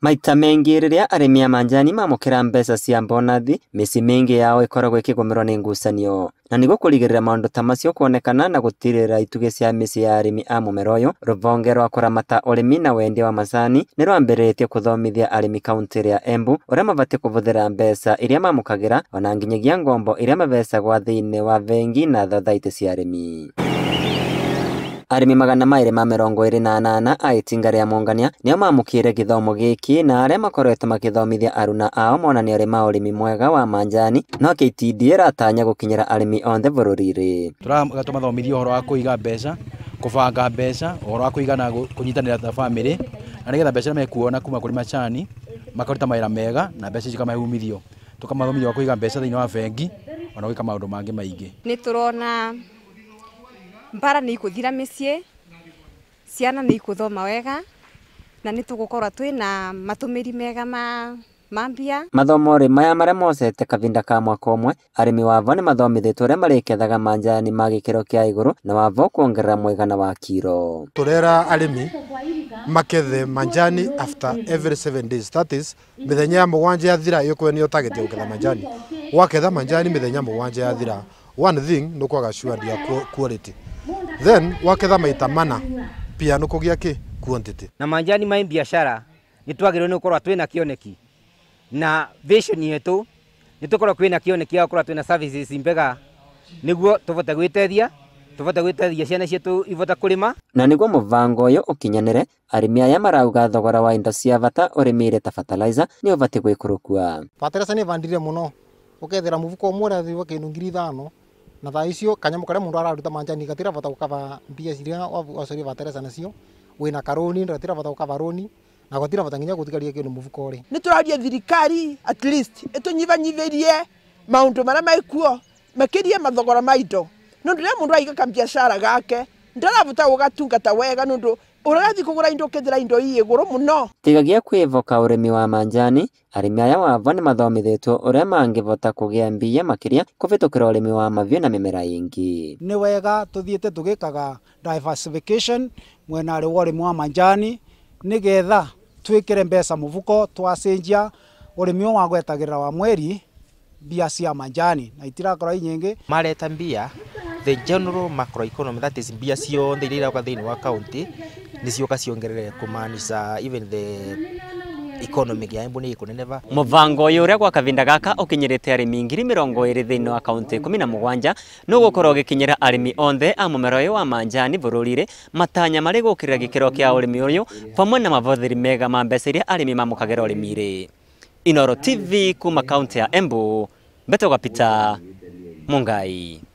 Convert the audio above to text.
Maita mengi riria arimi a manjani mamukira mbeca cia mbonathi mĩciĩ mĩingĩ yao ĩkoragwo ĩkĩgũmĩrwo nĩ ngucanio na nĩguo kũrigĩrĩria maũndũ ta macio kuonekana na gũtirĩrĩra itugĩ cia mĩciĩ ya arĩmi a mũmera ũyũ rũvonge rwa kũramata ũrĩmi na wendia wa macani nĩ rwambĩrĩrĩtie kũthomithia arĩmi kauntĩ ĩrĩa Embu ũrĩa mabatiĩ kũvũthĩra mbeca iria mamũkagĩra ona nginyagia ngombo iria mabecagwa thĩinĩ wa vengi na thathaitĩ cia arĩmi arimi magana maire ma mĩrongo ĩrĩ na anana a Itinga rĩa Mũngania nĩo maamũkĩire githomo gĩkĩ na arĩa makoretwo magĩthomithia aruna ao monanio rĩ ma ũrĩmi mwega wa manjani no KTDA ratanya gũkinyĩra arĩmi othe bũrũri-inĩ. Tũramathomithia ũhoro wa kũiga mbeca, kũbanga mbeca, ũhoro wa kũigana kũnyitanĩra ta bamĩrĩ na nĩgetha mbeca iria mekuona kuma kũrĩ machani makaruta maira mega na mbeca icio ikamahe umithio. Tũkamathomithia ũhoro wa kũiga mbeca thĩinĩ wa bengi ona gwĩka maũndũ mangĩ maingĩ. Nĩ tũrona mbara nä ikåthira mä ciä ciana nä thoma wega na nä tå gå korwo twä na matå mä ri mega ma mambia mathomo rä maya marä mocete kavinda ka mwaka ũmwe arĩmi wavo nĩ mathomithĩtwo ũrĩa marĩkethaga manjani ma gĩkĩro kĩa igũrũ na wavo kuongerera mũigana wa kiro tũrera arĩmi makethe manjani after every seven days that is mĩthenya ya mũgwanja yathira yũkwe nĩ ũtagĩtie gũketha manjani waketha manjani mĩthenya mũgwanja yathira one thing nĩ kwaga sure quality then waketha maita mana pia nä kå gä a kä quantity na manjani maä biacara nä twagä rwo nä gå korwo twä na kioneki na vision yetu nä tå korwo kwä na kioneki ya gå korwo twä na services mbega niguo tuvote gwitethia tuvote gwitethia ciana citu ivota kurima na niguo muvango uyu ukinyanire arimi aya marauga thogora wa indo cia vata urimire ta fertilizer ni ubati gwikurukua fertilizer ni vandire muno ukethira muvuko umwe urathi wa kindu ngiri ithano na thaa icio kanyamu karia mundu araruta manjani gatira vota gukava mbia ciria wacoria vateresa nacio na karoni gatira vota gukava roni na gatira vota nginya gutigaria kindu nä ni raria thirikari at least itunyivanyivirie maundu maria maikuo makirie mathogora ndå indo nundu riria mundu aiga kambiacara gake gå gatungata wega nundu uragathiä kå gå ra indo å kä njä ra indo igä gå rå må tigagia kwĩvoka ũrĩmi wa manjani arĩmi aya wava nĩ mathomithetwo ũrĩa mangĩvota kũgĩa mbia makĩria kũvĩtũkĩra uremi wa mavyũ na mĩmera ĩngĩ nĩ wega tũthiĩte tũgĩkaga diversification mwena wa ũrĩmi wa manjani nĩgetha twĩkĩre mbeca mũvuko twacenjia ũrĩmi ũyũ wa gwetagĩrĩra wa mweri mbia cia manjani na itirakorwo inyingĩ mareta mbia the general macroeconomy that is mbia ciothe iria irauka thĩinĩ wa kaunti niciuka ciongerere kumaanisha even the economy ya Embu ni ikuneneva muvango uyu uria gwa kavinda gaka ukinyirite arimi ngiri mirongo iri thiini wa kaunti ikumi na mugwanja ni ugukorwo ugikinyira arimi onthe a mumera uyu wa manjani bururi-ri matanya mari gukirira gikiro kia urimi uyu pamwe na mavothiri mega ma mbeca iria arimi mamukagira urimi-ri inoro tv kuma kaunti ya Embu mbeto gwa Peter Mungai